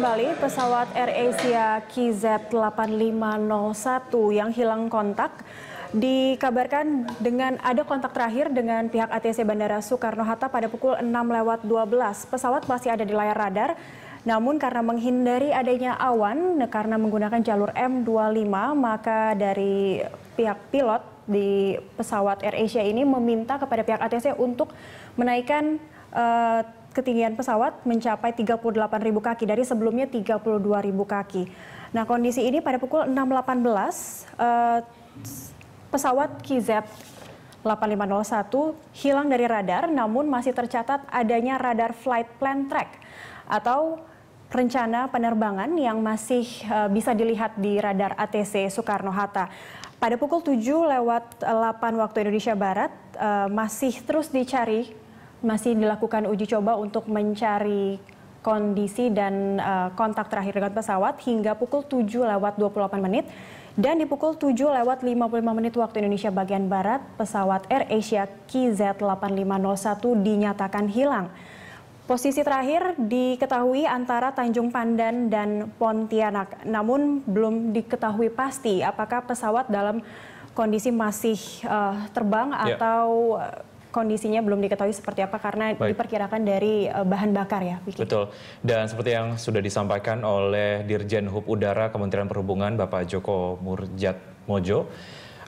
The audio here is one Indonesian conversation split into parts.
kembali pesawat AirAsia KZ8501 yang hilang kontak dikabarkan dengan ada kontak terakhir dengan pihak ATC Bandara Soekarno-Hatta pada pukul 6 lewat 12. Pesawat masih ada di layar radar, namun karena menghindari adanya awan karena menggunakan jalur M25, maka dari pihak pilot di pesawat AirAsia ini meminta kepada pihak ATC untuk menaikkan uh, ketinggian pesawat mencapai 38.000 kaki dari sebelumnya 32.000 kaki. Nah, kondisi ini pada pukul 6.18 eh, pesawat KZ 8501 hilang dari radar namun masih tercatat adanya radar flight plan track atau rencana penerbangan yang masih eh, bisa dilihat di radar ATC Soekarno-Hatta. Pada pukul 7 lewat 8 waktu Indonesia Barat eh, masih terus dicari masih dilakukan uji coba untuk mencari kondisi dan uh, kontak terakhir dengan pesawat hingga pukul 7 lewat 28 menit. Dan di pukul 7 lewat 55 menit waktu Indonesia bagian Barat, pesawat Air Asia KZ8501 dinyatakan hilang. Posisi terakhir diketahui antara Tanjung Pandan dan Pontianak, namun belum diketahui pasti apakah pesawat dalam kondisi masih uh, terbang ya. atau... Yeah kondisinya belum diketahui seperti apa karena Baik. diperkirakan dari eh, bahan bakar ya. Vicky. Betul. Dan seperti yang sudah disampaikan oleh Dirjen Hub Udara Kementerian Perhubungan Bapak Joko Murjat Mojo,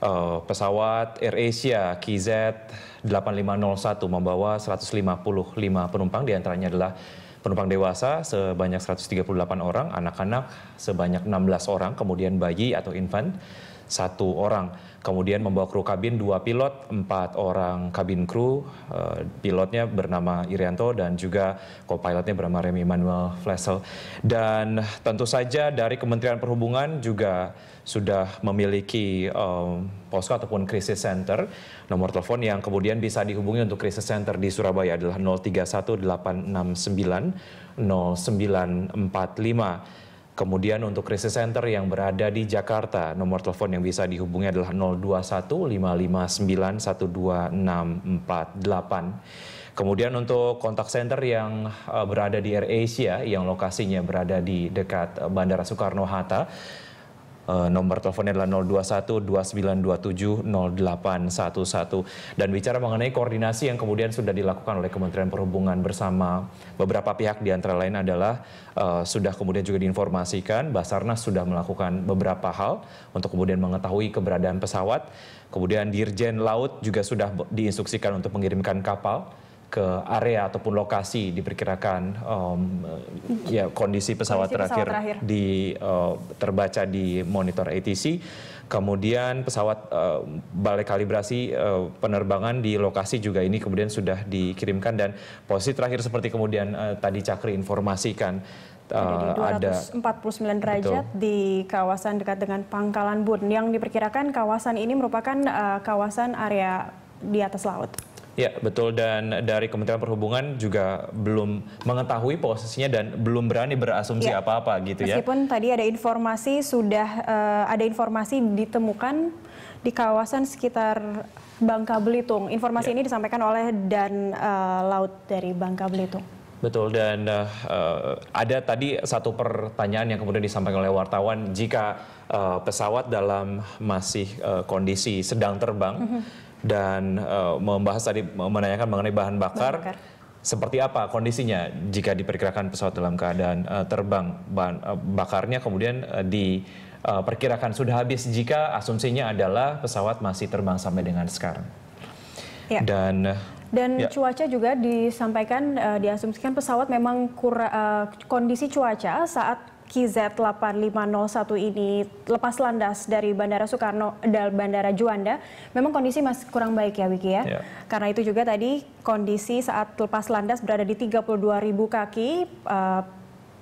eh, pesawat pesawat AirAsia KZ8501 membawa 155 penumpang diantaranya adalah penumpang dewasa sebanyak 138 orang, anak-anak sebanyak 16 orang, kemudian bayi atau infant satu orang. Kemudian membawa kru kabin dua pilot, empat orang kabin kru, uh, pilotnya bernama Irianto dan juga co-pilotnya bernama Remy Manuel Flesel. Dan tentu saja dari Kementerian Perhubungan juga sudah memiliki um, posko ataupun krisis center. Nomor telepon yang kemudian bisa dihubungi untuk krisis center di Surabaya adalah 031 869 0945. Kemudian untuk krisis center yang berada di Jakarta, nomor telepon yang bisa dihubungi adalah 021 021559126648. Kemudian untuk kontak center yang eh, berada di AirAsia yang lokasinya berada di dekat eh, Bandara Soekarno-Hatta, Eh, nomor teleponnya adalah 021 2927 0811. Dan bicara mengenai koordinasi yang kemudian sudah dilakukan oleh Kementerian Perhubungan bersama beberapa pihak di antara lain adalah uh, sudah kemudian juga diinformasikan Basarnas sudah melakukan beberapa hal untuk kemudian mengetahui keberadaan pesawat. Kemudian Dirjen Laut juga sudah diinstruksikan untuk mengirimkan kapal ke area ataupun lokasi diperkirakan um, ya kondisi pesawat, kondisi pesawat terakhir, di uh, terbaca di monitor ATC. Kemudian pesawat uh, balai kalibrasi uh, penerbangan di lokasi juga ini kemudian sudah dikirimkan dan posisi terakhir seperti kemudian uh, tadi Cakri informasikan uh, ada di 249 derajat betul. di kawasan dekat dengan Pangkalan Bun yang diperkirakan kawasan ini merupakan uh, kawasan area di atas laut. Ya betul dan dari Kementerian Perhubungan juga belum mengetahui posisinya dan belum berani berasumsi ya. apa-apa ya. gitu ya. Meskipun tadi ada informasi sudah uh, ada informasi ditemukan di kawasan sekitar Bangka Belitung. Informasi ya. ini disampaikan oleh dan uh, laut dari Bangka Belitung. Betul dan uh, ada tadi satu pertanyaan yang kemudian disampaikan oleh wartawan jika uh, pesawat dalam masih uh, kondisi sedang terbang mm -hmm. dan uh, membahas tadi menanyakan mengenai bahan bakar, bahan bakar seperti apa kondisinya jika diperkirakan pesawat dalam keadaan uh, terbang bahan uh, bakarnya kemudian uh, di Uh, sudah habis jika asumsinya adalah pesawat masih terbang sampai dengan sekarang. Ya. Dan dan ya. cuaca juga disampaikan uh, diasumsikan pesawat memang kura, uh, eh, kondisi cuaca saat KZ8501 ini lepas landas dari Bandara Soekarno dan Bandara Juanda, memang kondisi masih kurang baik ya Wiki ya. ya. Karena itu juga tadi kondisi saat lepas landas berada di ribu kaki, uh,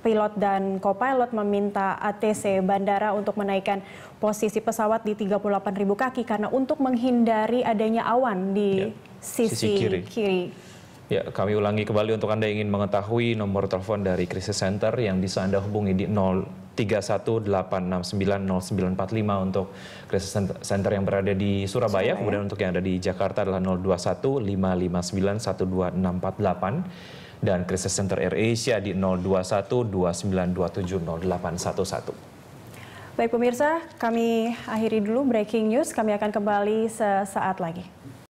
pilot dan co meminta ATC bandara untuk menaikkan posisi pesawat di 38.000 kaki karena untuk menghindari adanya awan di ya sisi, sisi kiri. kiri. Ya, kami ulangi kembali untuk Anda ingin mengetahui nomor telepon dari krisis Center yang bisa Anda hubungi di 0318690945 untuk krisis Center yang berada di Surabaya, Surabaya. kemudian untuk yang ada di Jakarta adalah 02155912648 dan krisis Center Air Asia di 02129270811. Baik pemirsa, kami akhiri dulu breaking news. Kami akan kembali sesaat lagi.